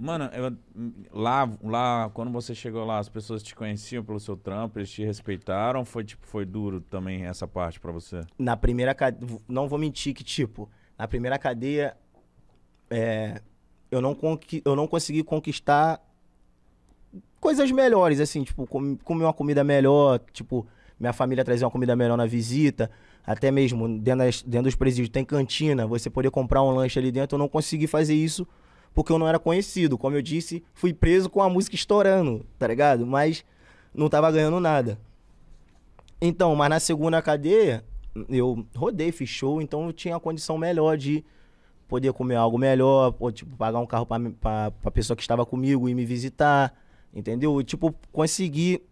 Mano, eu, lá, lá, quando você chegou lá, as pessoas te conheciam pelo seu trampo, eles te respeitaram? Foi, tipo, foi duro também essa parte para você? Na primeira cadeia, não vou mentir que, tipo, na primeira cadeia, é, eu, não eu não consegui conquistar coisas melhores, assim, tipo, com, comer uma comida melhor, tipo, minha família trazer uma comida melhor na visita, até mesmo dentro, das, dentro dos presídios tem cantina, você poder comprar um lanche ali dentro, eu não consegui fazer isso porque eu não era conhecido. Como eu disse, fui preso com a música estourando, tá ligado? Mas não tava ganhando nada. Então, mas na segunda cadeia, eu rodei, fiz show, então eu tinha a condição melhor de poder comer algo melhor, ou, tipo, pagar um carro pra, pra, pra pessoa que estava comigo e me visitar, entendeu? E, tipo, conseguir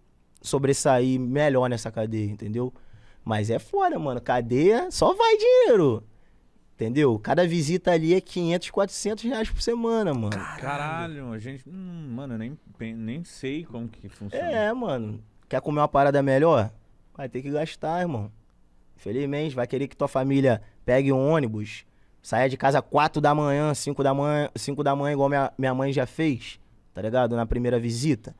sobressair melhor nessa cadeia, entendeu? Mas é fora, mano. Cadeia só vai dinheiro. Entendeu? Cada visita ali é 500, 400 reais por semana, mano. Caralho, a gente. Hum, mano, eu nem, nem sei como que funciona. É, mano. Quer comer uma parada melhor? Vai ter que gastar, irmão. Infelizmente, vai querer que tua família pegue um ônibus, saia de casa 4 da manhã, 5 da manhã, 5 da manhã, igual minha, minha mãe já fez, tá ligado? Na primeira visita.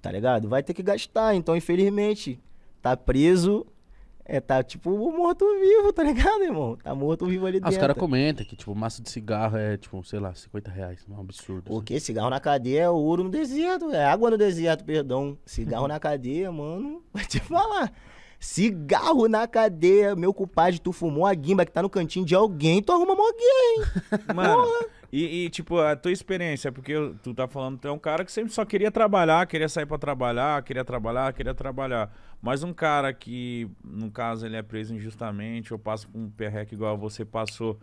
Tá ligado? Vai ter que gastar. Então, infelizmente, tá preso é, tá tipo morto-vivo, tá ligado, irmão? Tá morto-vivo ali ah, dentro. os caras comentam que, tipo, massa de cigarro é, tipo, sei lá, 50 reais. É um absurdo. O assim. quê? Cigarro na cadeia é ouro no deserto. É água no deserto, perdão. Cigarro na cadeia, mano. Vai te falar. Cigarro na cadeia, meu compadre, tu fumou a guimba que tá no cantinho de alguém, tu arruma mó guerra, hein? Mano, Porra. E, e, tipo, a tua experiência, porque tu tá falando, tu é um cara que sempre só queria trabalhar, queria sair para trabalhar, queria trabalhar, queria trabalhar. Mas um cara que, no caso, ele é preso injustamente ou passa com um perreque igual você passou,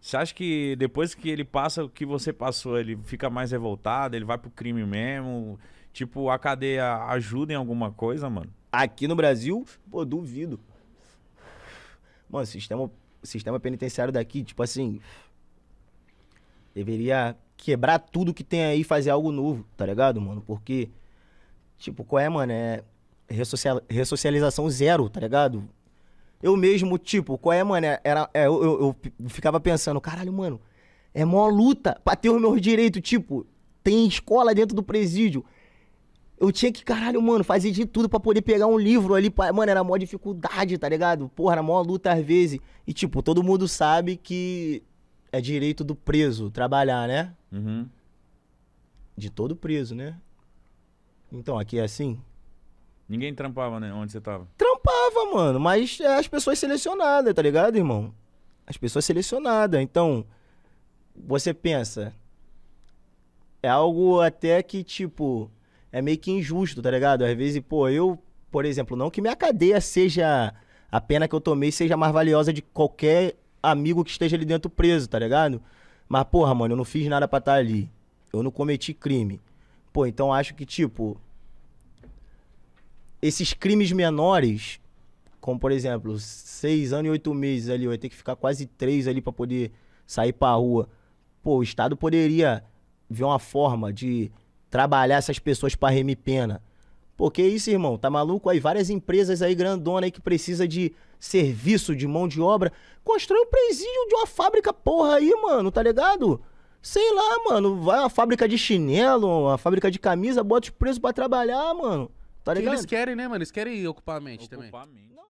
você acha que depois que ele passa o que você passou, ele fica mais revoltado, ele vai pro crime mesmo? Tipo, a cadeia ajuda em alguma coisa, mano? Aqui no Brasil, pô, duvido. Mano, sistema, sistema penitenciário daqui, tipo assim, Deveria quebrar tudo que tem aí e fazer algo novo, tá ligado, mano? Porque, tipo, qual é, mano? É ressocial, ressocialização zero, tá ligado? Eu mesmo, tipo, qual é, mano? É, era, é, eu, eu, eu, ficava pensando, caralho, mano, é mó luta pra ter os meus direitos. Tipo, tem escola dentro do presídio. Eu tinha que, caralho, mano, fazer de tudo para poder pegar um livro ali. Pra... Mano, era mó dificuldade, tá ligado? Porra, era mó luta às vezes. E, tipo, todo mundo sabe que é direito do preso trabalhar, né? Uhum. De todo preso, né? Então, aqui é assim. Ninguém trampava, né? Onde você tava? Trampava, mano. Mas é as pessoas selecionadas, tá ligado, irmão? As pessoas selecionadas. Então, você pensa. É algo até que, tipo, é meio que injusto, tá ligado? Às vezes, pô, eu, por exemplo, não que minha cadeia seja. A pena que eu tomei seja mais valiosa de qualquer amigo que esteja ali dentro preso, tá ligado? Mas, porra, mano, eu não fiz nada pra estar tá ali. Eu não cometi crime. Pô, então acho que, tipo. Esses crimes menores, como por exemplo, seis anos e oito meses ali, eu ia ter que ficar quase três ali para poder sair pra rua. Pô, o Estado poderia ver uma forma de trabalhar essas pessoas para remir pena. Porque é isso, irmão, tá maluco? Aí várias empresas aí grandona aí que precisa de serviço, de mão de obra. Constrói um presídio de uma fábrica porra aí, mano, tá ligado? Sei lá, mano, vai uma fábrica de chinelo, uma fábrica de camisa, bota os presos pra trabalhar, mano. Tá ligado? Que eles querem, né, mano? Eles querem ocupar a mente ocupar também. A mente.